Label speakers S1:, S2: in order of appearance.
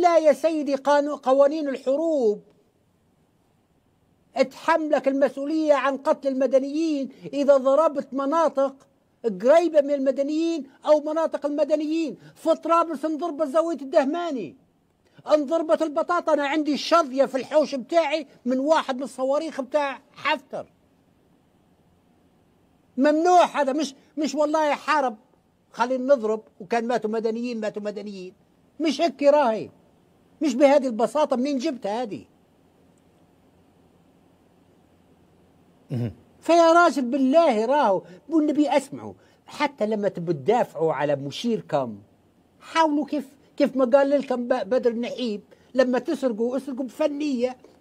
S1: لا يا سيدي قوانين الحروب اتحملك المسؤولية عن قتل المدنيين إذا ضربت مناطق قريبة من المدنيين أو مناطق المدنيين في طرابلس انضربت زاوية الدهماني انضربت البطاطا أنا عندي شظية في الحوش بتاعي من واحد من الصواريخ بتاع حفتر ممنوع هذا مش مش والله حارب خلينا نضرب وكان ماتوا مدنيين ماتوا مدنيين مش هيك راهي مش بهذه البساطة منين جبتها هذه فيا راجل بالله راهو والنبي اسمعوا حتى لما تبوا تدافعوا على مشيركم حاولوا كيف كيف ما قال لكم بدر النحيب لما تسرقوا اسرقوا بفنيه